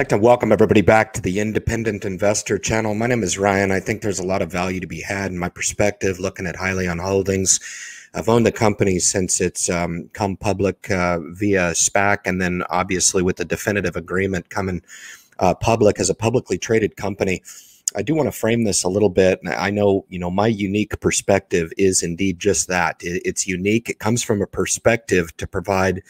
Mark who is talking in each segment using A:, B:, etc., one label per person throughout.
A: like to welcome everybody back to the Independent Investor channel. My name is Ryan. I think there's a lot of value to be had in my perspective, looking at on Holdings. I've owned the company since it's um, come public uh, via SPAC, and then obviously with the definitive agreement coming uh, public as a publicly traded company. I do want to frame this a little bit. I know, you know, my unique perspective is indeed just that. It's unique. It comes from a perspective to provide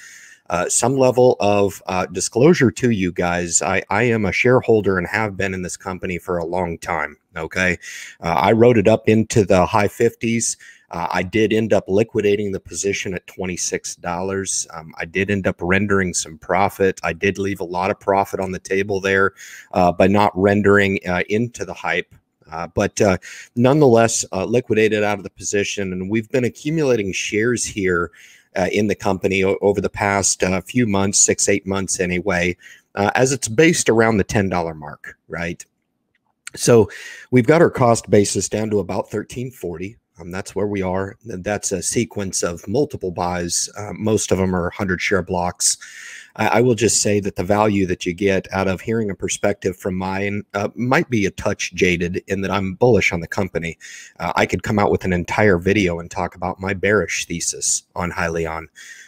A: uh, some level of uh, disclosure to you guys. I, I am a shareholder and have been in this company for a long time. Okay. Uh, I wrote it up into the high 50s. Uh, I did end up liquidating the position at $26. Um, I did end up rendering some profit. I did leave a lot of profit on the table there uh, by not rendering into the hype. Uh, but uh, nonetheless, uh, liquidated out of the position. And we've been accumulating shares here uh, in the company over the past uh, few months, six, eight months anyway, uh, as it's based around the $10 mark, right? So we've got our cost basis down to about 1340. Um, that's where we are. That's a sequence of multiple buys. Uh, most of them are 100 share blocks. I, I, will just say that the value that you get out of hearing a perspective from mine uh, might be a touch jaded in that I'm bullish on the company. Uh, I could come out with an entire video and talk about my bearish thesis on Hylion,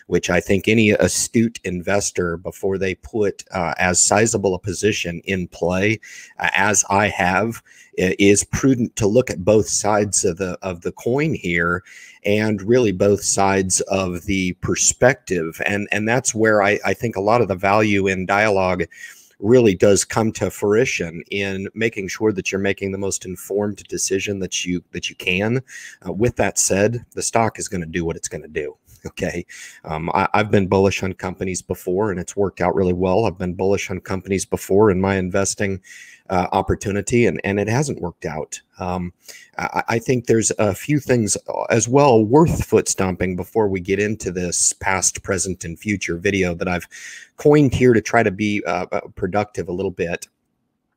A: which I think any astute investor before they put uh, as sizable a position in play uh, as I have is prudent to look at both sides of the of the coin here and really both sides of the perspective. And, and that's where I, I think a lot of the value in dialogue really does come to fruition in making sure that you're making the most informed decision that you that you can. Uh, with that said, the stock is going to do what it's going to do. Okay. Um, I, have been bullish on companies before and it's worked out really well. I've been bullish on companies before in my investing uh, opportunity and, and it hasn't worked out. Um, I, I, think there's a few things uh, as well worth foot stomping before we get into this past, present, and future video that I've coined here to try to be uh, uh productive a little bit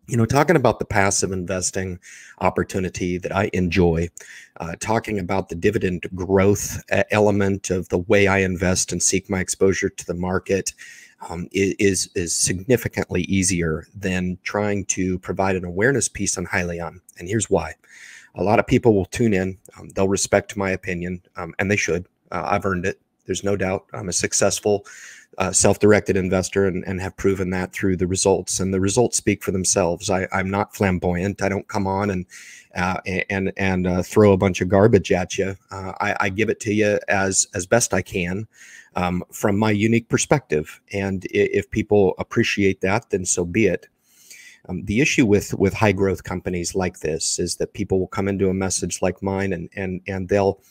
A: you know, talking about the passive investing opportunity that I enjoy, uh, talking about the dividend growth uh, element of the way I invest and seek my exposure to the market um, is is significantly easier than trying to provide an awareness piece on Hylion. And here's why: a lot of people will tune in, um, they'll respect my opinion, um, and they should. Uh, I've earned it. There's no doubt. I'm a successful uh, self-directed investor and, and have proven that through the results and the results speak for themselves I, am not flamboyant i don't come on and uh, and and uh, throw a bunch of garbage at you uh, I, I, give it to you as as best i can um, from my unique perspective and if people appreciate that then so be it um, the issue with with high growth companies like this is that people will come into a message like mine and and and they'll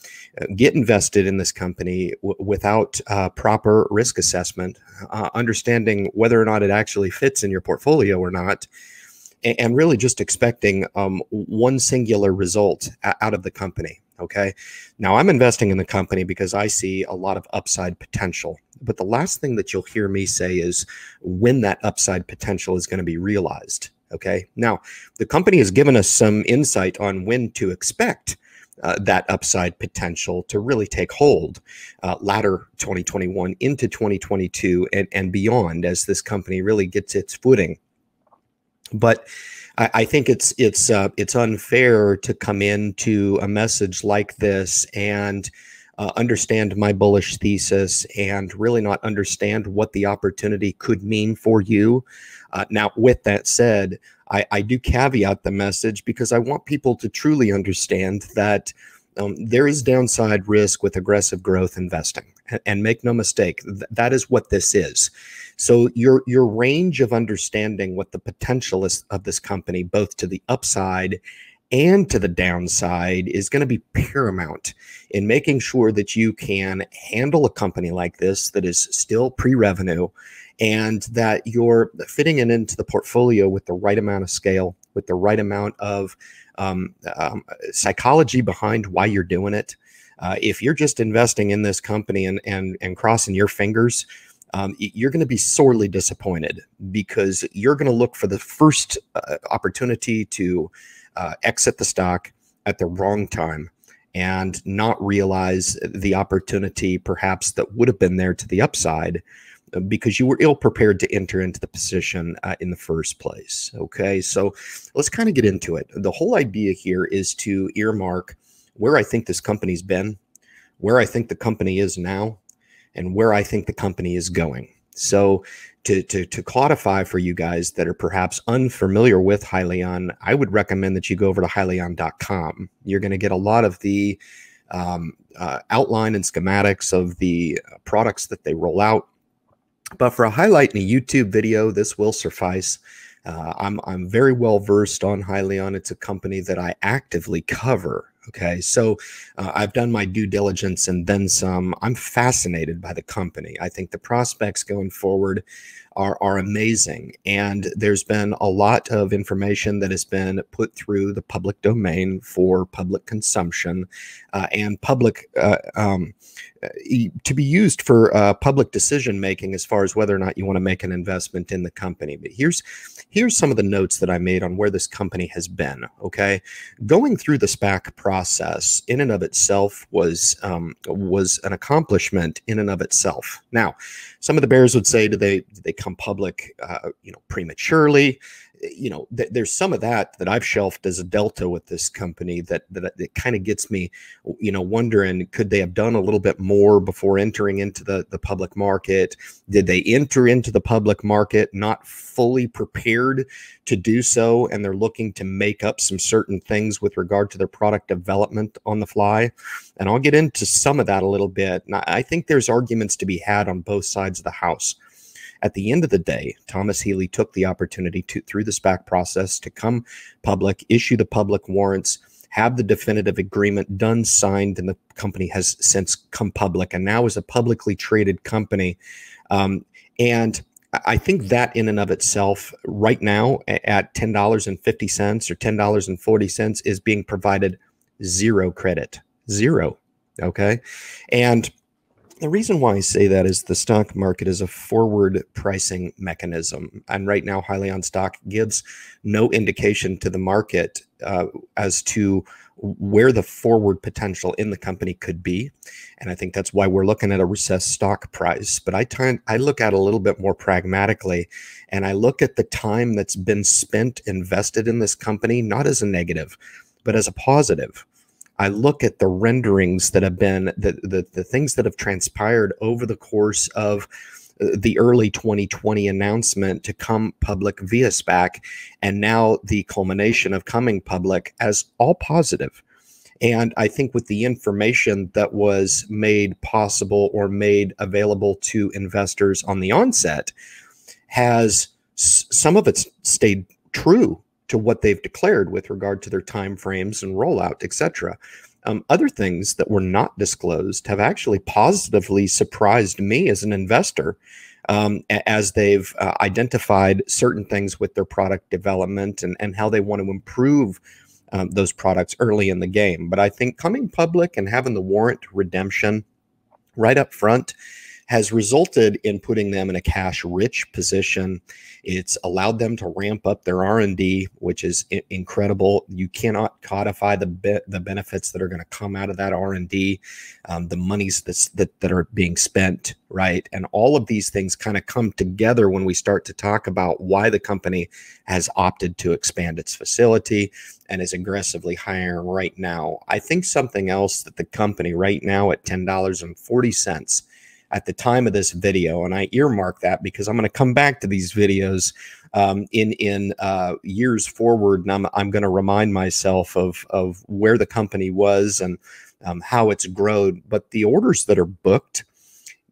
A: uh, get invested in this company without uh, proper risk assessment, uh, understanding whether or not it actually fits in your portfolio or not. And, and really, just expecting um, one singular result out of the company. Okay. Now I'm investing in the company because I see a lot of upside potential. But the last thing that you'll hear me say is when that upside potential is going to be realized. Okay. Now the company has given us some insight on when to expect. Uh, that upside potential to really take hold uh, latter 2021 into 2022 and, and beyond as this company really gets its footing. But I, I think it's it's uh, it's unfair to come into a message like this and uh, understand my bullish thesis and really not understand what the opportunity could mean for you. Uh, now, with that said, I, I, do caveat the message because I want people to truly understand that um, there is downside risk with aggressive growth investing and make no mistake, th that is what this is. So your your range of understanding what the potential is of this company, both to the upside and to the downside, is going to be paramount in making sure that you can handle a company like this that is still pre-revenue and that you're fitting it into the portfolio with the right amount of scale, with the right amount of um, um, psychology behind why you're doing it. Uh, if you're just investing in this company and and and crossing your fingers, um, you're going to be sorely disappointed because you're going to look for the first uh, opportunity to uh, exit the stock at the wrong time and not realize the opportunity perhaps that would have been there to the upside uh, because you were ill prepared to enter into the position uh, in the first place. Okay, so let's kind of get into it. The whole idea here is to earmark where I think this company's been, where I think the company is now, and where I think the company is going. So to, to, to codify for you guys that are perhaps unfamiliar with Hylion, I would recommend that you go over to hylion.com. You're going to get a lot of the um, uh, outline and schematics of the products that they roll out. But for a highlight in a YouTube video, this will suffice. Uh, I'm, I'm very well versed on Hylion. It's a company that I actively cover Okay, so uh, I've done my due diligence and then some. I'm fascinated by the company. I think the prospects going forward are, are amazing. And there's been a lot of information that has been put through the public domain for public consumption uh, and public uh, um, to be used for uh, public decision making as far as whether or not you want to make an investment in the company. But here's here's some of the notes that I made on where this company has been. Okay, going through the SPAC process in and of itself was um, was an accomplishment in and of itself. Now, some of the bears would say, do they do they come public, uh, you know, prematurely? you know, th there's some of that that I've shelved as a delta with this company that that, that kind of gets me, you know, wondering could they have done a little bit more before entering into the the public market? Did they enter into the public market not fully prepared to do so, and they're looking to make up some certain things with regard to their product development on the fly? And I'll get into some of that a little bit. And I think there's arguments to be had on both sides of the house. At the end of the day, Thomas Healy took the opportunity to, through the SPAC process, to come public, issue the public warrants, have the definitive agreement done, signed, and the company has since come public and now is a publicly traded company. Um, and I think that in and of itself, right now at $10.50 or $10.40, is being provided zero credit. Zero. Okay. And the reason why I say that is the stock market is a forward pricing mechanism. And right now, Hylion stock gives no indication to the market uh, as to where the forward potential in the company could be. And I think that's why we're looking at a recessed stock price. But I time I look at a little bit more pragmatically and I look at the time that's been spent invested in this company, not as a negative, but as a positive. I look at the renderings that have been the, the, the things that have transpired over the course of uh, the early 2020 announcement to come public via SPAC, and now the culmination of coming public as all positive. And I think with the information that was made possible or made available to investors on the onset, has some of it's stayed true to what they've declared with regard to their timeframes and rollout, etc. Um, other things that were not disclosed have actually positively surprised me as an investor um, as they've uh, identified certain things with their product development and, and how they want to improve um, those products early in the game. But I think coming public and having the warrant redemption right up front has resulted in putting them in a cash rich position. It's allowed them to ramp up their R&D, which is incredible. You cannot codify the be the benefits that are going to come out of that R&D, um, the monies that's, that, that are being spent, right? And all of these things kind of come together when we start to talk about why the company has opted to expand its facility and is aggressively hiring right now. I think something else that the company right now at $10.40 at the time of this video. And I earmark that because I'm going to come back to these videos um, in in uh, years forward, and I'm I'm going to remind myself of of where the company was and um, how it's grown. But the orders that are booked,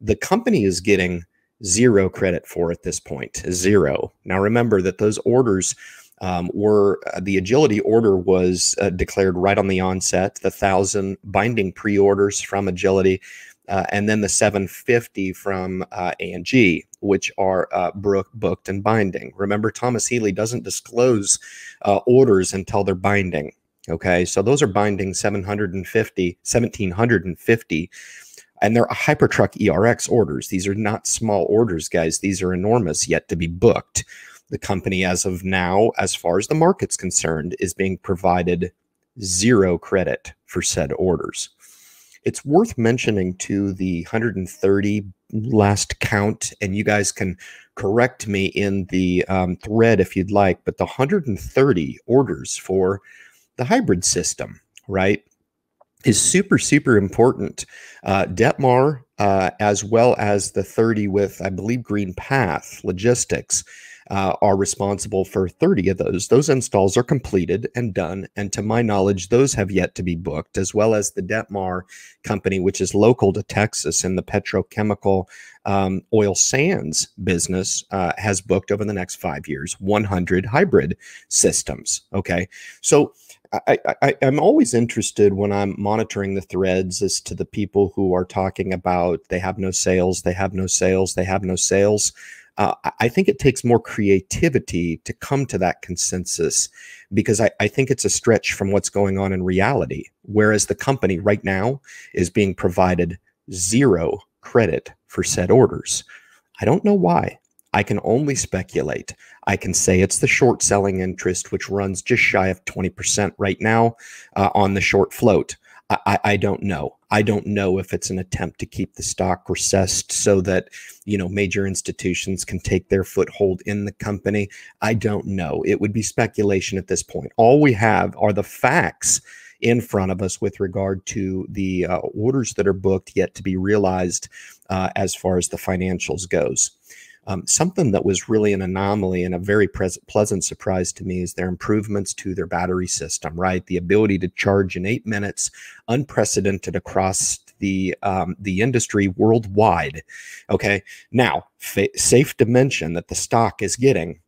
A: the company is getting zero credit for at this point, zero. Now remember that those orders. Um, were uh, the agility order was uh, declared right on the onset the thousand binding pre-orders from agility uh, and then the 750 from uh, A&G, which are uh, booked and binding. Remember, Thomas Healy doesn't disclose uh, orders until they're binding. Okay, so those are binding 750, 1750, and they're Hypertruck ERX orders. These are not small orders, guys. These are enormous yet to be booked. The company, as of now, as far as the market's concerned, is being provided zero credit for said orders. It's worth mentioning to the 130 last count, and you guys can correct me in the um, thread if you'd like, but the 130 orders for the hybrid system, right? is super super important. Uh, Detmar, uh, as well as the 30 with I believe Green Path Logistics, uh, are responsible for 30 of those. Those installs are completed and done. And to my knowledge, those have yet to be booked, as well as the Detmar company, which is local to Texas in the petrochemical um, oil sands business, uh, has booked over the next five years 100 hybrid systems. Okay. So, I, I, am always interested when I'm monitoring the threads as to the people who are talking about they have no sales, they have no sales, they have no sales. Uh, I think it takes more creativity to come to that consensus because I, I think it's a stretch from what's going on in reality. Whereas the company right now is being provided zero credit for said orders. I don't know why. I can only speculate. I can say it's the short selling interest, which runs just shy of 20% right now uh, on the short float. I, I don't know. I don't know if it's an attempt to keep the stock recessed so that you know major institutions can take their foothold in the company. I don't know. It would be speculation at this point. All we have are the facts in front of us with regard to the uh, orders that are booked yet to be realized uh, as far as the financials goes. Um, something that was really an anomaly and a very pleasant surprise to me is their improvements to their battery system, right? The ability to charge in eight minutes, unprecedented across the um, the industry worldwide. Okay, now safe dimension that the stock is getting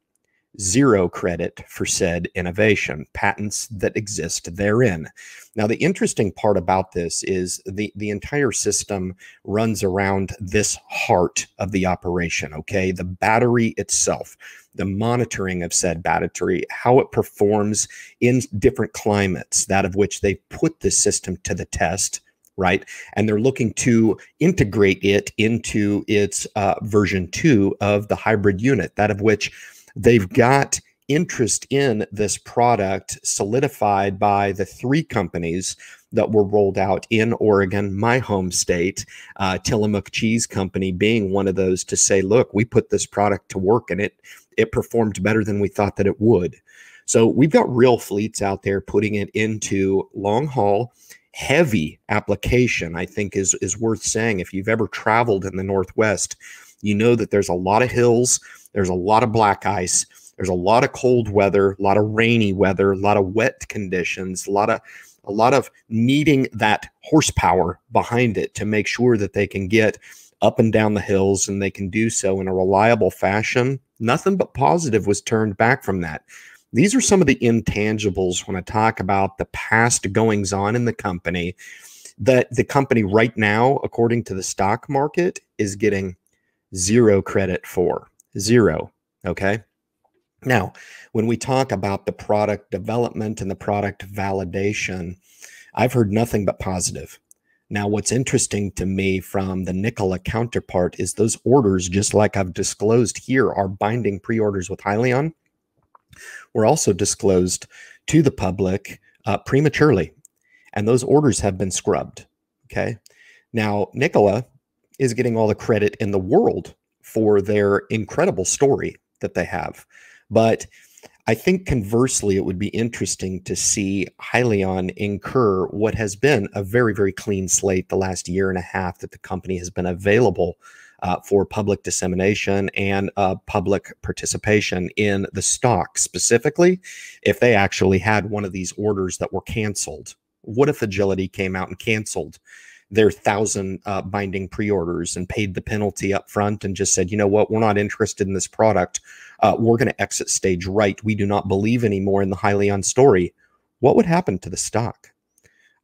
A: zero credit for said innovation, patents that exist therein. Now, the interesting part about this is the, the entire system runs around this heart of the operation, okay? The battery itself, the monitoring of said battery, how it performs in different climates, that of which they put the system to the test, right? And they're looking to integrate it into its uh, version two of the hybrid unit, that of which They've got interest in this product solidified by the three companies that were rolled out in Oregon, my home state, uh, Tillamook Cheese Company being one of those to say, look, we put this product to work and it it performed better than we thought that it would. So we've got real fleets out there putting it into long haul heavy application. I think is is worth saying. If you've ever traveled in the Northwest, you know that there's a lot of hills there's a lot of black ice. There's a lot of cold weather, a lot of rainy weather, a lot of wet conditions, a lot of a lot of needing that horsepower behind it to make sure that they can get up and down the hills and they can do so in a reliable fashion. Nothing but positive was turned back from that. These are some of the intangibles when I talk about the past goings on in the company that the company right now, according to the stock market, is getting zero credit for zero. Okay. Now, when we talk about the product development and the product validation, I've heard nothing but positive. Now, what's interesting to me from the Nicola counterpart is those orders, just like I've disclosed here, are binding pre orders with Hylion, were also disclosed to the public uh, prematurely. And those orders have been scrubbed. Okay. Now, Nicola is getting all the credit in the world for their incredible story that they have. But I think conversely, it would be interesting to see Hylion incur what has been a very, very clean slate the last year and a half that the company has been available uh, for public dissemination and uh, public participation in the stock specifically. If they actually had one of these orders that were canceled, what if Agility came out and canceled their thousand uh, binding pre-orders and paid the penalty up front and just said, you know what, we're not interested in this product. Uh, we're going to exit stage right. We do not believe anymore in the Hylion story. What would happen to the stock?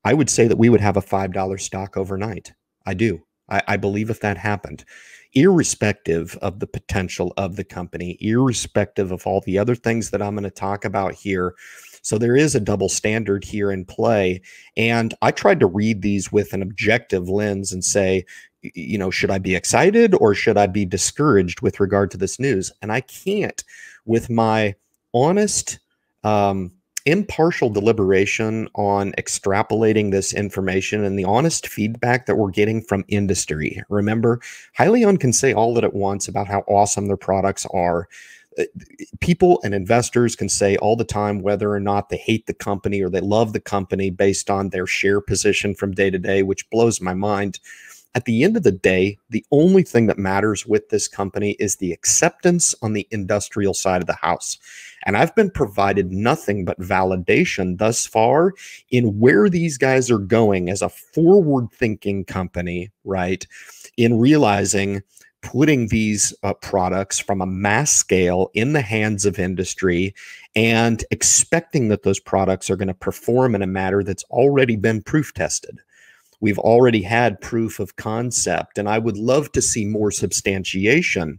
A: I would say that we would have a $5 stock overnight. I do. I, I believe if that happened, irrespective of the potential of the company, irrespective of all the other things that I'm going to talk about here, so there is a double standard here in play. And I tried to read these with an objective lens and say, you know, should I be excited or should I be discouraged with regard to this news? And I can't with my honest, um, impartial deliberation on extrapolating this information and the honest feedback that we're getting from industry. Remember, Hylion can say all that it wants about how awesome their products are. Uh, people and investors can say all the time whether or not they hate the company or they love the company based on their share position from day to day, which blows my mind. At the end of the day, the only thing that matters with this company is the acceptance on the industrial side of the house. And I've been provided nothing but validation thus far in where these guys are going as a forward thinking company, right? In realizing putting these uh, products from a mass scale in the hands of industry and expecting that those products are going to perform in a matter that's already been proof tested. We've already had proof of concept, and I would love to see more substantiation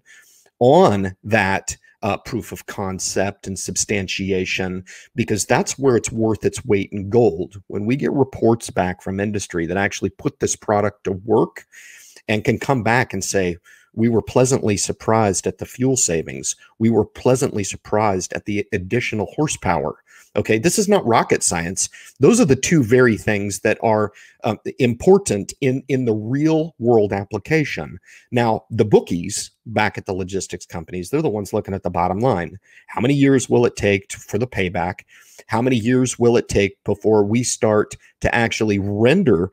A: on that uh, proof of concept and substantiation because that's where it's worth its weight in gold. When we get reports back from industry that actually put this product to work and can come back and say, we were pleasantly surprised at the fuel savings. We were pleasantly surprised at the additional horsepower. Okay, this is not rocket science. Those are the two very things that are uh, important in in the real world application. Now, the bookies back at the logistics companies, they're the ones looking at the bottom line. How many years will it take to, for the payback? How many years will it take before we start to actually render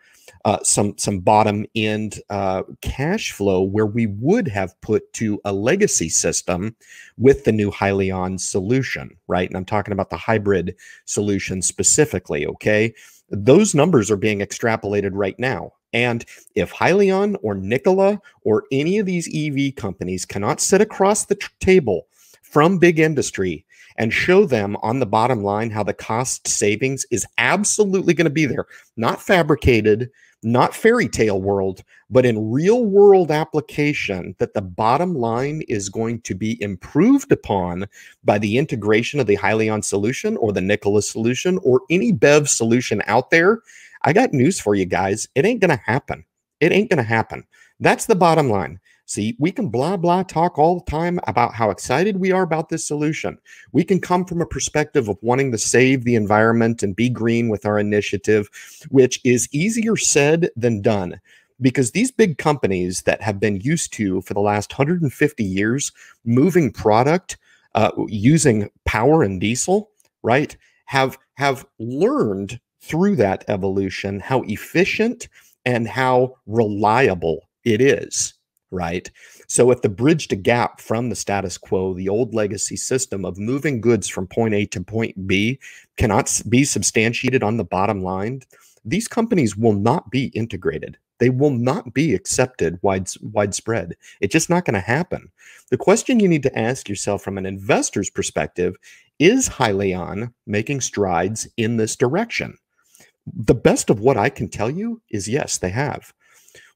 A: uh, some some bottom end uh, cash flow where we would have put to a legacy system with the new Hylion solution, right? And I'm talking about the hybrid solution specifically. Okay, those numbers are being extrapolated right now. And if Hylion or Nikola or any of these EV companies cannot sit across the table from big industry and show them on the bottom line how the cost savings is absolutely going to be there, not fabricated, not fairy tale world, but in real world application, that the bottom line is going to be improved upon by the integration of the Hylion solution or the Nicholas solution or any BEV solution out there. I got news for you guys. It ain't going to happen. It ain't going to happen. That's the bottom line. See, we can blah, blah talk all the time about how excited we are about this solution. We can come from a perspective of wanting to save the environment and be green with our initiative, which is easier said than done. Because these big companies that have been used to for the last 150 years moving product uh, using power and diesel, right, have have learned through that evolution how efficient and how reliable it is right? So if the bridge to gap from the status quo, the old legacy system of moving goods from point A to point B cannot be substantiated on the bottom line, these companies will not be integrated. They will not be accepted wide, widespread. It's just not going to happen. The question you need to ask yourself from an investor's perspective is Hylion making strides in this direction? The best of what I can tell you is yes, they have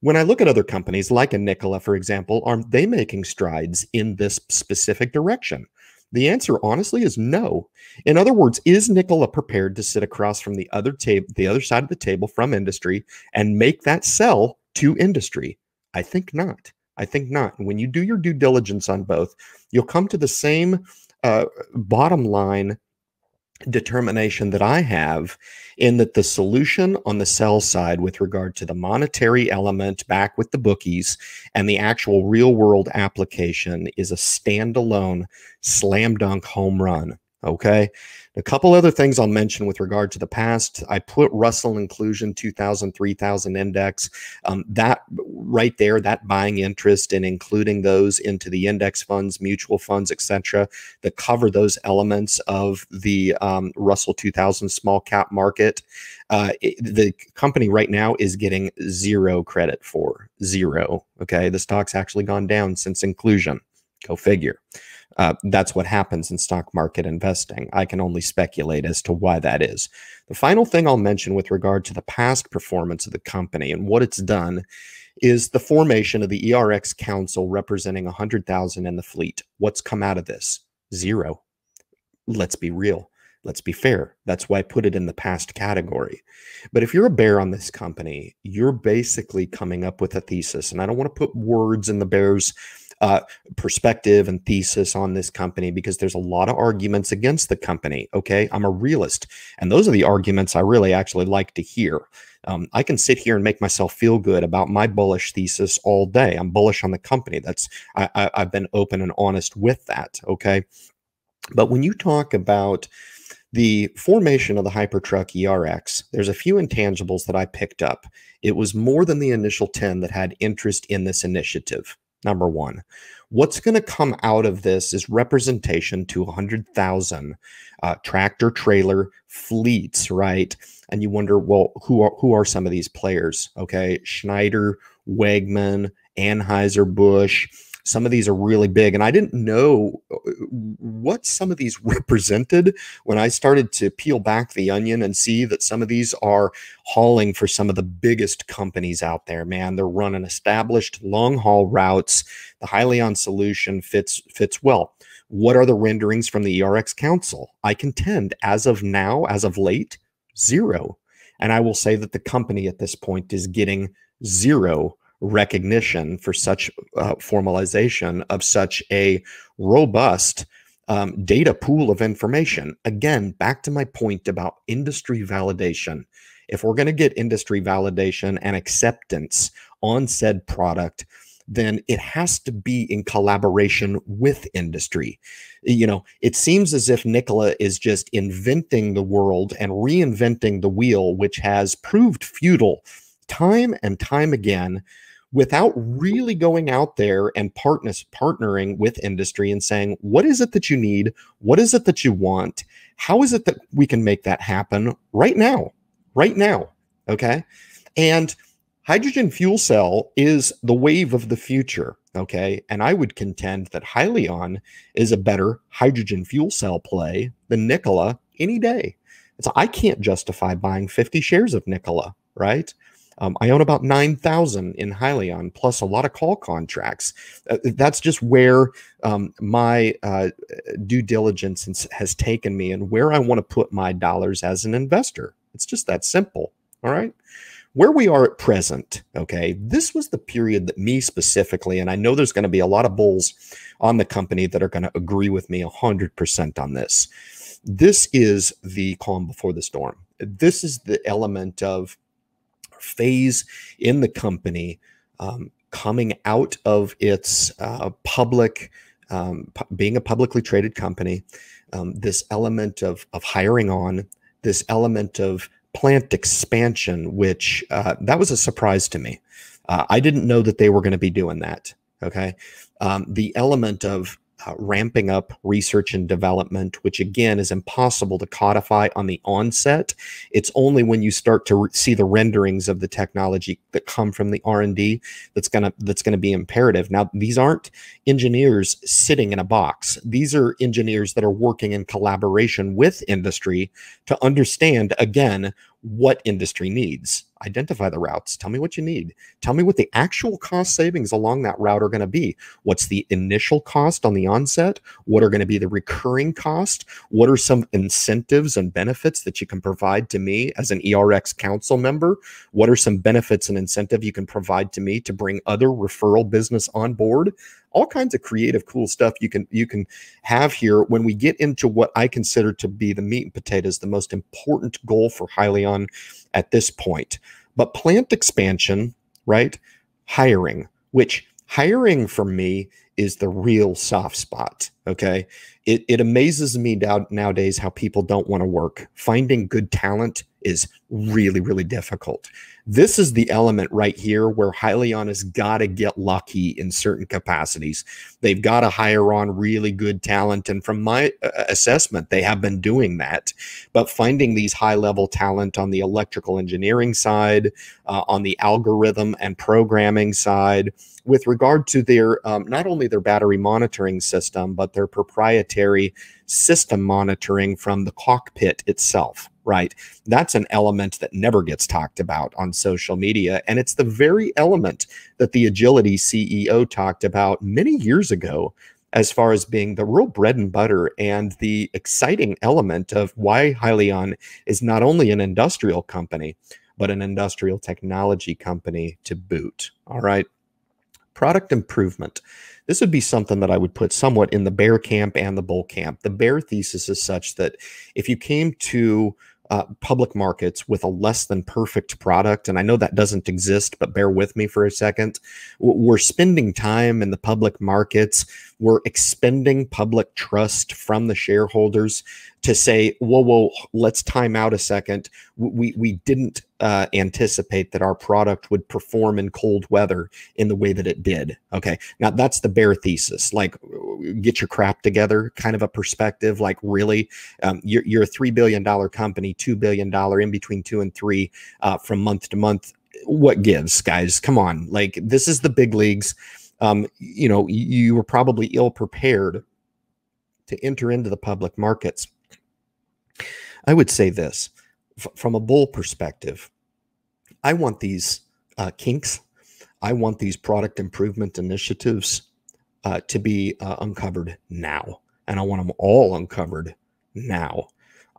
A: when I look at other companies like a Nikola, for example, are they making strides in this specific direction? The answer, honestly, is no. In other words, is Nikola prepared to sit across from the other table, the other side of the table from industry, and make that sell to industry? I think not. I think not. when you do your due diligence on both, you'll come to the same uh, bottom line determination that I have in that the solution on the sell side with regard to the monetary element back with the bookies and the actual real world application is a standalone slam dunk home run Okay. A couple other things I'll mention with regard to the past. I put Russell Inclusion 2000, 3000 index. Um, that right there, that buying interest and in including those into the index funds, mutual funds, etc., that cover those elements of the um, Russell 2000 small cap market. Uh, it, the company right now is getting zero credit for zero. Okay. The stock's actually gone down since inclusion. Go figure. Uh, that's what happens in stock market investing. I can only speculate as to why that is. The final thing I'll mention with regard to the past performance of the company and what it's done is the formation of the ERX Council representing 100,000 in the fleet. What's come out of this? Zero. Let's be real. Let's be fair. That's why I put it in the past category. But if you're a bear on this company, you're basically coming up with a thesis. And I don't want to put words in the bear's uh, perspective and thesis on this company because there's a lot of arguments against the company. Okay. I'm a realist. And those are the arguments I really actually like to hear. Um, I can sit here and make myself feel good about my bullish thesis all day. I'm bullish on the company. That's I, I, I've been open and honest with that. Okay. But when you talk about the formation of the Hypertruck ERX, there's a few intangibles that I picked up. It was more than the initial 10 that had interest in this initiative number one. What's going to come out of this is representation to 100,000 uh, tractor trailer fleets, right? And you wonder, well, who are who are some of these players? Okay, Schneider, Wegman, Anheuser Busch. Some of these are really big. And I didn't know uh, what some of these represented when I started to peel back the onion and see that some of these are hauling for some of the biggest companies out there, man. They're running established long haul routes. The Hylion solution fits fits well. What are the renderings from the ERX Council? I contend as of now, as of late, zero. And I will say that the company at this point is getting zero recognition for such uh, formalization of such a robust um, data pool of information. Again, back to my point about industry validation. If we're going to get industry validation and acceptance on said product, then it has to be in collaboration with industry. You know, it seems as if Nicola is just inventing the world and reinventing the wheel, which has proved futile time and time again without really going out there and partners partnering with industry and saying what is it that you need what is it that you want how is it that we can make that happen right now right now okay and hydrogen fuel cell is the wave of the future okay and i would contend that hylion is a better hydrogen fuel cell play than nicola any day so i can't justify buying 50 shares of nicola right um, I own about 9,000 in Hylion, plus a lot of call contracts. Uh, that's just where um, my uh, due diligence has taken me and where I want to put my dollars as an investor. It's just that simple. All right. Where we are at present, okay, this was the period that me specifically, and I know there's going to be a lot of bulls on the company that are going to agree with me 100% on this. This is the calm before the storm. This is the element of phase in the company um, coming out of its uh, public, um, being a publicly traded company, um, this element of, of hiring on, this element of plant expansion, which uh, that was a surprise to me. Uh, I didn't know that they were going to be doing that. Okay. Um, the element of uh, ramping up research and development, which again is impossible to codify on the onset. It's only when you start to see the renderings of the technology that come from the R and D that's gonna that's gonna be imperative. Now these aren't engineers sitting in a box. These are engineers that are working in collaboration with industry to understand again what industry needs. Identify the routes. Tell me what you need. Tell me what the actual cost savings along that route are going to be. What's the initial cost on the onset? What are going to be the recurring cost? What are some incentives and benefits that you can provide to me as an ERX council member? What are some benefits and incentive you can provide to me to bring other referral business on board? all kinds of creative, cool stuff you can you can have here when we get into what I consider to be the meat and potatoes, the most important goal for Hylion at this point. But plant expansion, right? Hiring, which hiring for me is the real soft spot. Okay. It, it amazes me now, nowadays how people don't want to work. Finding good talent is really, really difficult. This is the element right here where Hylion has got to get lucky in certain capacities. They've got to hire on really good talent. And from my uh, assessment, they have been doing that. But finding these high level talent on the electrical engineering side, uh, on the algorithm and programming side, with regard to their um, not only their battery monitoring system, but their proprietary system monitoring from the cockpit itself right? That's an element that never gets talked about on social media. And it's the very element that the Agility CEO talked about many years ago as far as being the real bread and butter and the exciting element of why Hylion is not only an industrial company, but an industrial technology company to boot. All right. Product improvement. This would be something that I would put somewhat in the bear camp and the bull camp. The bear thesis is such that if you came to uh, public markets with a less than perfect product. And I know that doesn't exist, but bear with me for a second. We're spending time in the public markets. We're expending public trust from the shareholders to say, whoa, whoa, let's time out a second. We, we didn't uh, anticipate that our product would perform in cold weather in the way that it did. Okay. Now that's the bare thesis, like get your crap together kind of a perspective. Like really, um, you're, you're, a $3 billion company, $2 billion in between two and three uh, from month to month. What gives guys? Come on. Like this is the big leagues. Um, you know, you were probably ill prepared to enter into the public markets I would say this from a bull perspective, I want these uh, kinks, I want these product improvement initiatives uh, to be uh, uncovered now. And I want them all uncovered now.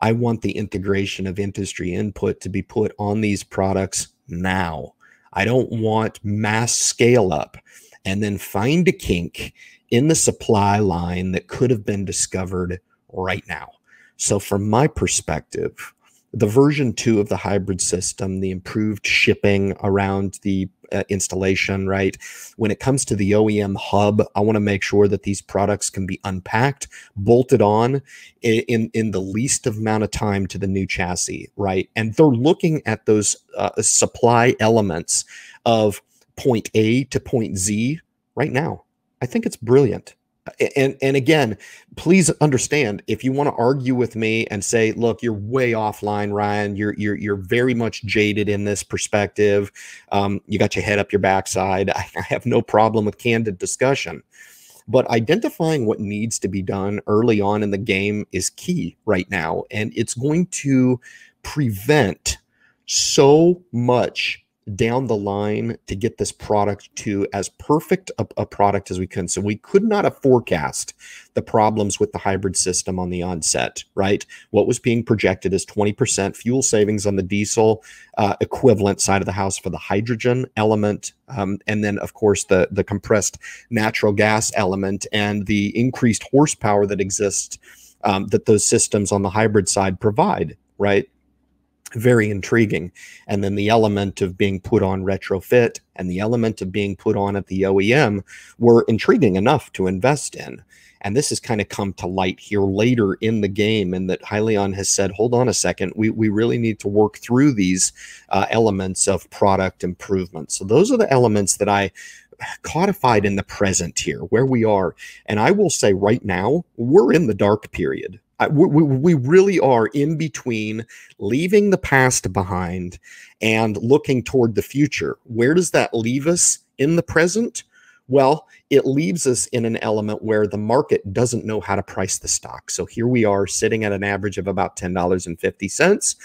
A: I want the integration of industry input to be put on these products now. I don't want mass scale up and then find a kink in the supply line that could have been discovered right now. So, from my perspective, the version two of the hybrid system, the improved shipping around the uh, installation, right? When it comes to the OEM hub, I want to make sure that these products can be unpacked, bolted on in, in the least amount of time to the new chassis, right? And they're looking at those uh, supply elements of point A to point Z right now. I think it's brilliant and and again please understand if you want to argue with me and say look you're way offline ryan you're you're, you're very much jaded in this perspective um, you got your head up your backside I, I have no problem with candid discussion but identifying what needs to be done early on in the game is key right now and it's going to prevent so much down the line to get this product to as perfect a, a, product as we could. So we could not have forecast the problems with the hybrid system on the onset, right? What was being projected is 20% fuel savings on the diesel uh, equivalent side of the house for the hydrogen element. Um, and then, of course, the, the compressed natural gas element and the increased horsepower that exists um, that those systems on the hybrid side provide, right? very intriguing. And then the element of being put on retrofit and the element of being put on at the OEM were intriguing enough to invest in. And this has kind of come to light here later in the game, and that Hylion has said, hold on a second, we, we really need to work through these uh, elements of product improvement. So those are the elements that I codified in the present here, where we are. And I will say right now, we're in the dark period we, we really are in between leaving the past behind and looking toward the future. Where does that leave us in the present? Well, it leaves us in an element where the market doesn't know how to price the stock. So here we are sitting at an average of about $10.50.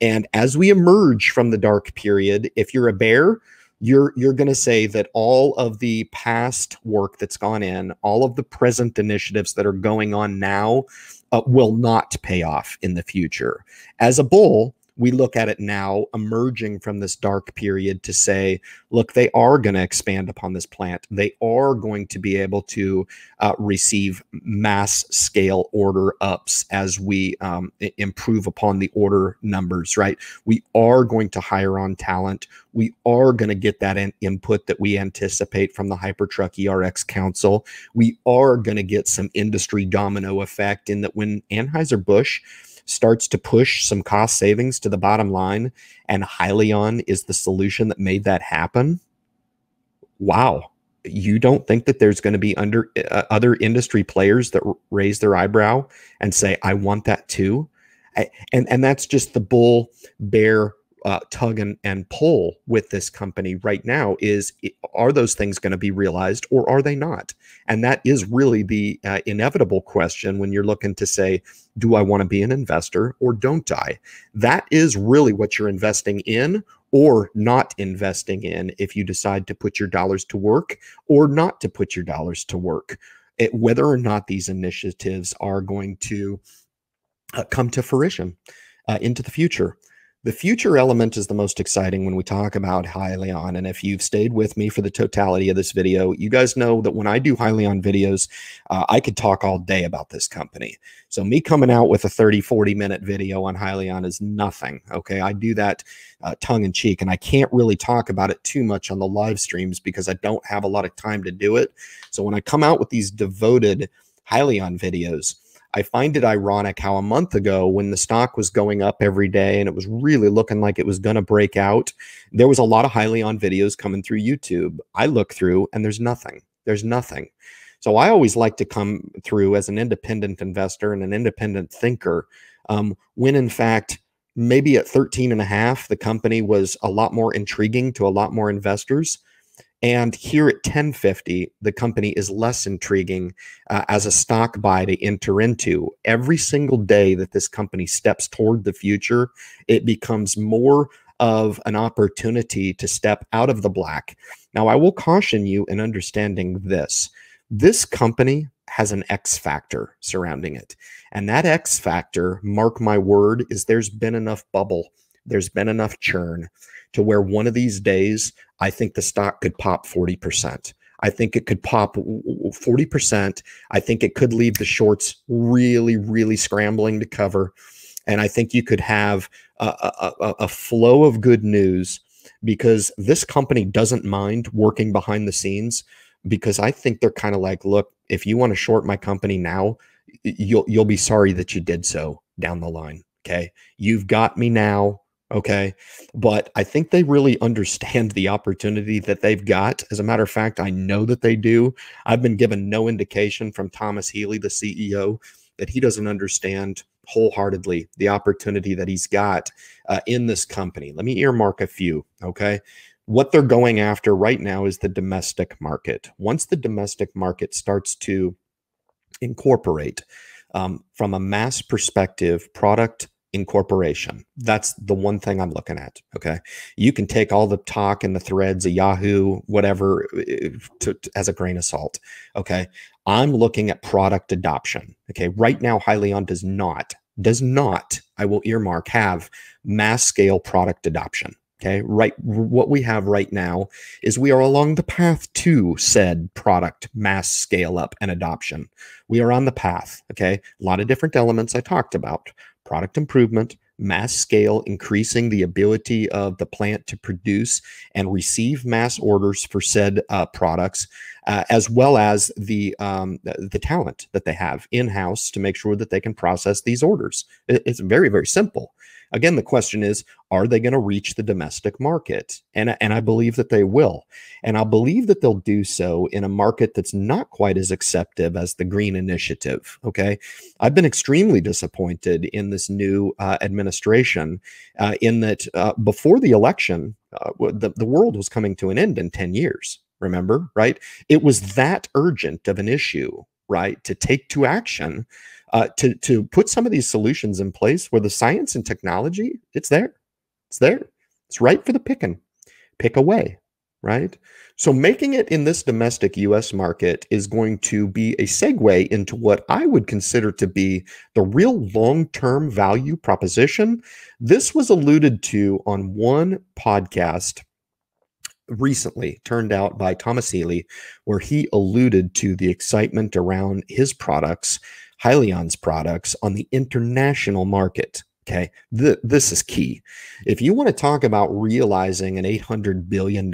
A: And as we emerge from the dark period, if you're a bear, you're you're going to say that all of the past work that's gone in, all of the present initiatives that are going on now, uh, will not pay off in the future. As a bull, we look at it now emerging from this dark period to say, look, they are going to expand upon this plant. They are going to be able to uh, receive mass scale order ups as we um, improve upon the order numbers, right? We are going to hire on talent. We are going to get that in input that we anticipate from the Hypertruck ERX Council. We are going to get some industry domino effect in that when Anheuser-Busch starts to push some cost savings to the bottom line and Hylion is the solution that made that happen, wow. You don't think that there's going to be under uh, other industry players that raise their eyebrow and say, I want that too? I, and, and that's just the bull bear uh, tug and, and pull with this company right now is are those things going to be realized or are they not? And that is really the uh, inevitable question when you're looking to say, do I want to be an investor or don't I? That is really what you're investing in or not investing in if you decide to put your dollars to work or not to put your dollars to work. It, whether or not these initiatives are going to uh, come to fruition uh, into the future. The future element is the most exciting when we talk about Hylion. And if you've stayed with me for the totality of this video, you guys know that when I do Hylion videos, uh, I could talk all day about this company. So me coming out with a 30, 40 minute video on Hylion is nothing. Okay. I do that uh, tongue in cheek and I can't really talk about it too much on the live streams because I don't have a lot of time to do it. So when I come out with these devoted Hylion videos, I find it ironic how a month ago, when the stock was going up every day and it was really looking like it was going to break out, there was a lot of highly on videos coming through YouTube. I look through and there's nothing. There's nothing. So I always like to come through as an independent investor and an independent thinker um, when, in fact, maybe at 13 and a half, the company was a lot more intriguing to a lot more investors. And here at 1050, the company is less intriguing uh, as a stock buy to enter into. Every single day that this company steps toward the future, it becomes more of an opportunity to step out of the black. Now, I will caution you in understanding this. This company has an X factor surrounding it. And that X factor, mark my word, is there's been enough bubble there's been enough churn to where one of these days, I think the stock could pop 40%. I think it could pop 40%. I think it could leave the shorts really, really scrambling to cover. And I think you could have a, a, a flow of good news because this company doesn't mind working behind the scenes because I think they're kind of like, look, if you want to short my company now, you'll you'll be sorry that you did so down the line. Okay. You've got me now. Okay. But I think they really understand the opportunity that they've got. As a matter of fact, I know that they do. I've been given no indication from Thomas Healy, the CEO, that he doesn't understand wholeheartedly the opportunity that he's got uh, in this company. Let me earmark a few. Okay. What they're going after right now is the domestic market. Once the domestic market starts to incorporate um, from a mass perspective product incorporation. That's the one thing I'm looking at. Okay. You can take all the talk and the threads of Yahoo, whatever, uh, to, to, as a grain of salt. Okay. I'm looking at product adoption. Okay. Right now, Hylion does not, does not, I will earmark, have mass scale product adoption. Okay. Right. What we have right now is we are along the path to said product mass scale up and adoption. We are on the path. Okay. A lot of different elements I talked about product improvement, mass scale, increasing the ability of the plant to produce and receive mass orders for said uh, products, uh, as well as the um, the talent that they have in house to make sure that they can process these orders. It's very very simple. Again, the question is, are they going to reach the domestic market? And, and I believe that they will. And I believe that they'll do so in a market that's not quite as acceptive as the Green Initiative. Okay. I've been extremely disappointed in this new uh, administration, uh, in that uh, before the election, uh, the, the world was coming to an end in 10 years. Remember, right? It was that urgent of an issue right to take to action uh, to to put some of these solutions in place where the science and technology it's there, it's there, it's right for the picking, pick away, right? So making it in this domestic U.S. market is going to be a segue into what I would consider to be the real long-term value proposition. This was alluded to on one podcast recently turned out by Thomas Healy, where he alluded to the excitement around his products Hyliion's products on the international market. Okay, Th this is key. If you want to talk about realizing an $800 billion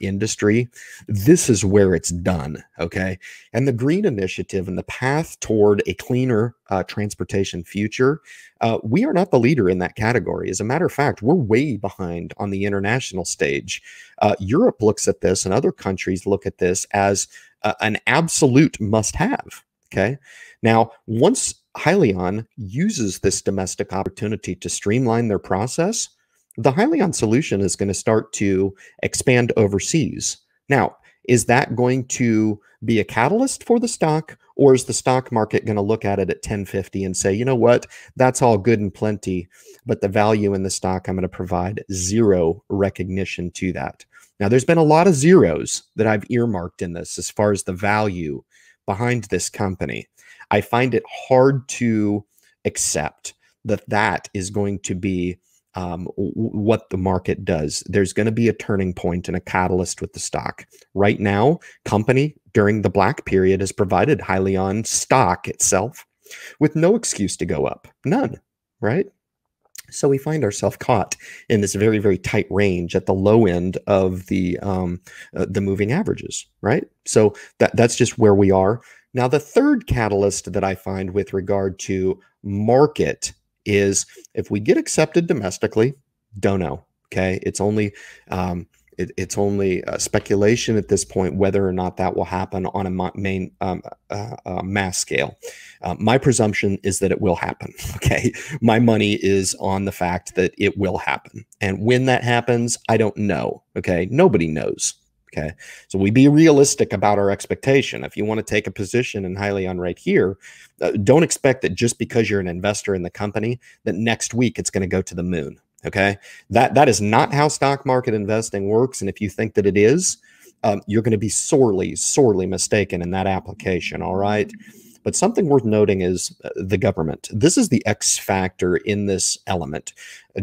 A: industry, this is where it's done. Okay, and the Green Initiative and the path toward a cleaner uh, transportation future, uh, we are not the leader in that category. As a matter of fact, we're way behind on the international stage. Uh, Europe looks at this and other countries look at this as uh, an absolute must have Okay. Now, once Hylion uses this domestic opportunity to streamline their process, the Hylion solution is going to start to expand overseas. Now, is that going to be a catalyst for the stock or is the stock market going to look at it at 1050 and say you know what that's all good and plenty but the value in the stock i'm going to provide zero recognition to that now there's been a lot of zeros that i've earmarked in this as far as the value behind this company. I find it hard to accept that that is going to be um, what the market does. There's going to be a turning point and a catalyst with the stock. Right now, company during the black period has provided highly on stock itself with no excuse to go up. None, right? So we find ourselves caught in this very, very tight range at the low end of the um, uh, the moving averages, right? So that that's just where we are. Now, the third catalyst that I find with regard to market is if we get accepted domestically, don't know. Okay, it's only um, it, it's only uh, speculation at this point whether or not that will happen on a main um, uh, uh, mass scale. Uh, my presumption is that it will happen. Okay, my money is on the fact that it will happen, and when that happens, I don't know. Okay, nobody knows. Okay, so we be realistic about our expectation. If you want to take a position in on right here, uh, don't expect that just because you're an investor in the company that next week it's going to go to the moon Okay, that that is not how stock market investing works, and if you think that it is, um, you're going to be sorely, sorely mistaken in that application. All right. But something worth noting is uh, the government. This is the X factor in this element.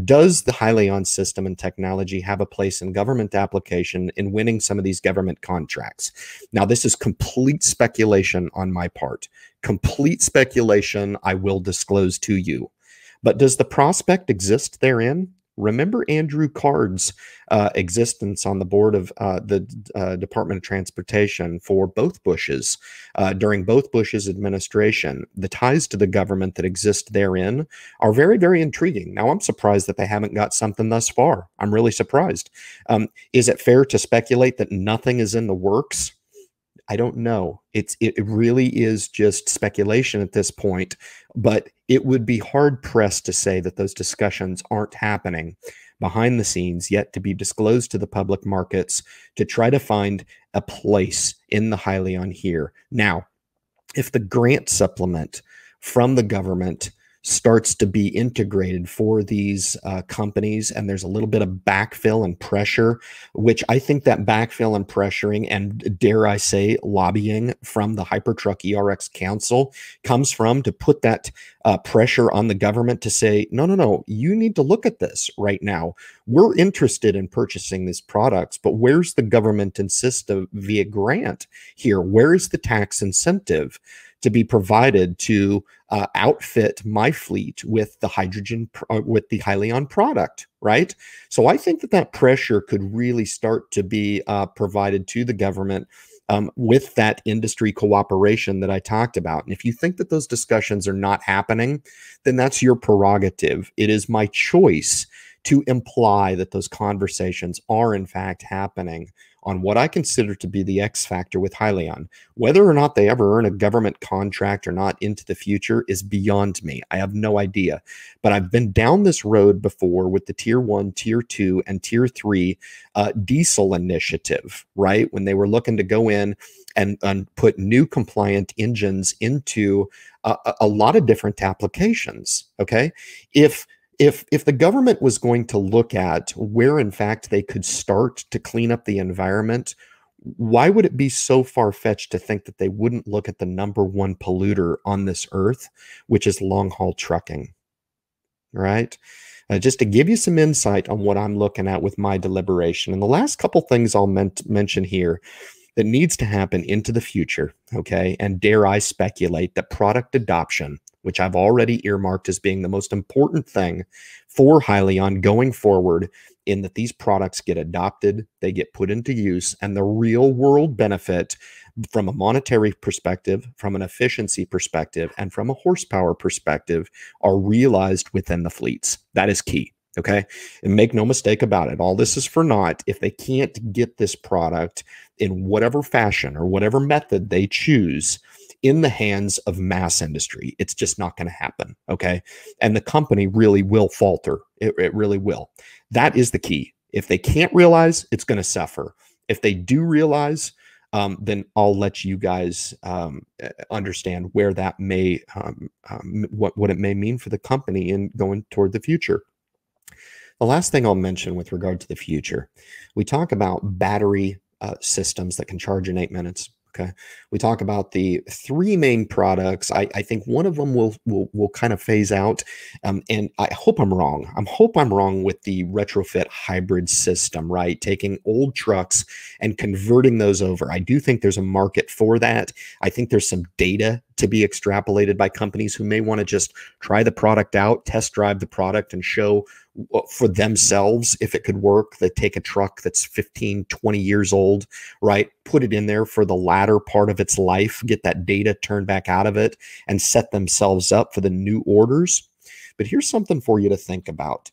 A: Does the Hylion system and technology have a place in government application in winning some of these government contracts? Now, this is complete speculation on my part. Complete speculation I will disclose to you. But does the prospect exist therein? Remember Andrew Card's uh, existence on the board of uh, the uh, Department of Transportation for both Bushes uh, during both Bush's administration. The ties to the government that exist therein are very, very intriguing. Now, I'm surprised that they haven't got something thus far. I'm really surprised. Um, is it fair to speculate that nothing is in the works I don't know. It's it really is just speculation at this point, but it would be hard pressed to say that those discussions aren't happening behind the scenes yet to be disclosed to the public markets to try to find a place in the Hylion here. Now, if the grant supplement from the government starts to be integrated for these uh, companies and there's a little bit of backfill and pressure which i think that backfill and pressuring and dare i say lobbying from the hypertruck erx council comes from to put that uh, pressure on the government to say no no no you need to look at this right now we're interested in purchasing these products but where's the government insist of via grant here where is the tax incentive to be provided to uh, outfit my fleet with the hydrogen uh, with the Hylion product, right? So I think that that pressure could really start to be uh, provided to the government. Um, with that industry cooperation that I talked about. And if you think that those discussions are not happening, then that's your prerogative. It is my choice to imply that those conversations are, in fact, happening on what I consider to be the X factor with Hylion. Whether or not they ever earn a government contract or not into the future is beyond me. I have no idea. But I've been down this road before with the tier one, tier two, and tier three uh, diesel initiative, right? When they were looking to go in and, and put new compliant engines into a, a lot of different applications. Okay. If if if the government was going to look at where in fact they could start to clean up the environment why would it be so far fetched to think that they wouldn't look at the number one polluter on this earth, which is long haul trucking? Right? Uh, just to give you some insight on what I'm looking at with my deliberation. And the last couple things I'll mention here that needs to happen into the future, okay? And dare I speculate that product adoption which I've already earmarked as being the most important thing for Hylion going forward, in that these products get adopted, they get put into use, and the real world benefit from a monetary perspective, from an efficiency perspective, and from a horsepower perspective are realized within the fleets. That is key. Okay. And make no mistake about it. All this is for naught if they can't get this product in whatever fashion or whatever method they choose in the hands of mass industry. It's just not going to happen. Okay. And the company really will falter. It, it really will. That is the key. If they can't realize, it's going to suffer. If they do realize, um, then I'll let you guys um, uh, understand where that may, um, um, what, what it may mean for the company in going toward the future. The last thing I'll mention with regard to the future, we talk about battery uh, systems that can charge in eight minutes. We talk about the three main products. I, I think one of them will will will kind of phase out, um, and I hope I'm wrong. I hope I'm wrong with the retrofit hybrid system, right? Taking old trucks and converting those over. I do think there's a market for that. I think there's some data to be extrapolated by companies who may want to just try the product out, test drive the product, and show for themselves if it could work. They take a truck that's 15, 20 years old, right? Put it in there for the latter part of its life, get that data turned back out of it, and set themselves up for the new orders. But here's something for you to think about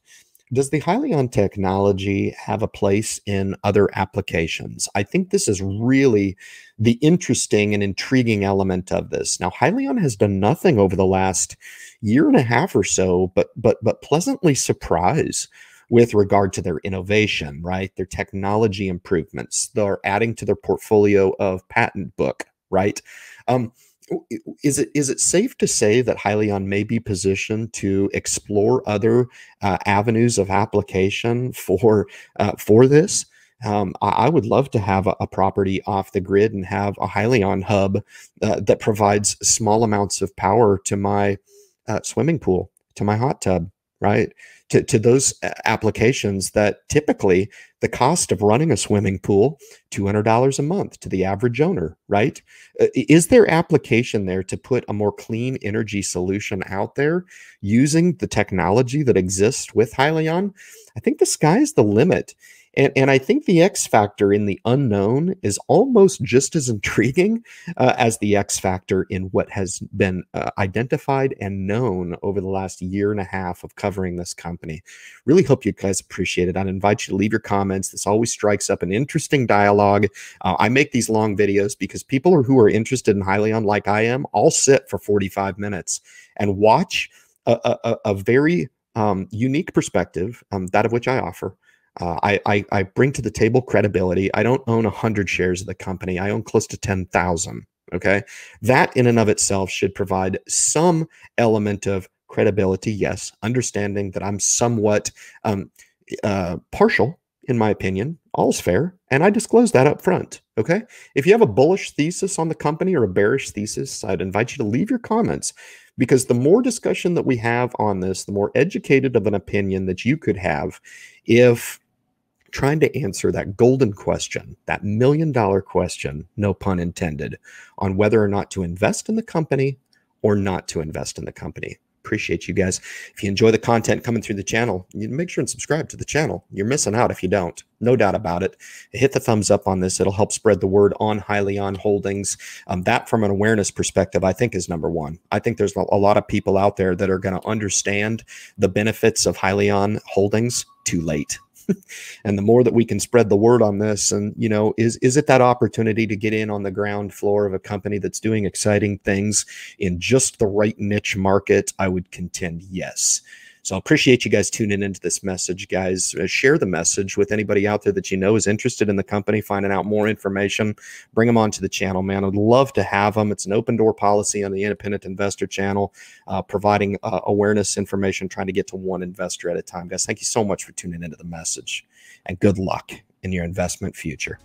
A: does the Hylion technology have a place in other applications? I think this is really the interesting and intriguing element of this. Now, Hylion has done nothing over the last year and a half or so, but but but pleasantly surprise with regard to their innovation, right? Their technology improvements. They're adding to their portfolio of patent book, right? Um, is it is it safe to say that Hylion may be positioned to explore other uh, avenues of application for uh, for this? Um, I, I, would love to have a, a, property off the grid and have a Hylion hub uh, that provides small amounts of power to my uh, swimming pool, to my hot tub, right? To, to those uh, applications that typically the cost of running a swimming pool, $200 a month to the average owner, right? Uh, is there application there to put a more clean energy solution out there using the technology that exists with Hylion? I think the sky's the limit. And, and I think the X factor in the unknown is almost just as intriguing uh, as the X factor in what has been uh, identified and known over the last year and a half of covering this company. Really hope you guys appreciate it. I'd invite you to leave your comments. This always strikes up an interesting dialogue. Uh, I make these long videos because people who are interested in highly like I am, all sit for 45 minutes and watch a, a, a very um, unique perspective, um, that of which I offer, uh, I, I, I bring to the table credibility. I don't own hundred shares of the company. I own close to ten thousand. Okay, that in and of itself should provide some element of credibility. Yes, understanding that I'm somewhat um, uh, partial in my opinion. All's fair, and I disclose that up front. Okay, if you have a bullish thesis on the company or a bearish thesis, I'd invite you to leave your comments because the more discussion that we have on this, the more educated of an opinion that you could have if trying to answer that golden question, that million dollar question, no pun intended, on whether or not to invest in the company or not to invest in the company. Appreciate you guys. If you enjoy the content coming through the channel, you make sure and subscribe to the channel. You're missing out if you don't. No doubt about it. Hit the thumbs up on this. It'll help spread the word on Highly On Holdings. Um, that, from an awareness perspective, I think is number one. I think there's a lot of people out there that are going to understand the benefits of Highly On Holdings too late. and the more that we can spread the word on this and you know is is it that opportunity to get in on the ground floor of a company that's doing exciting things in just the right niche market i would contend yes so I appreciate you guys tuning into this message, guys. Uh, share the message with anybody out there that you know is interested in the company, finding out more information. Bring them onto the channel, man. I'd love to have them. It's an open door policy on the Independent Investor Channel, uh, providing uh, awareness information, trying to get to one investor at a time. Guys, thank you so much for tuning into the message and good luck in your investment future.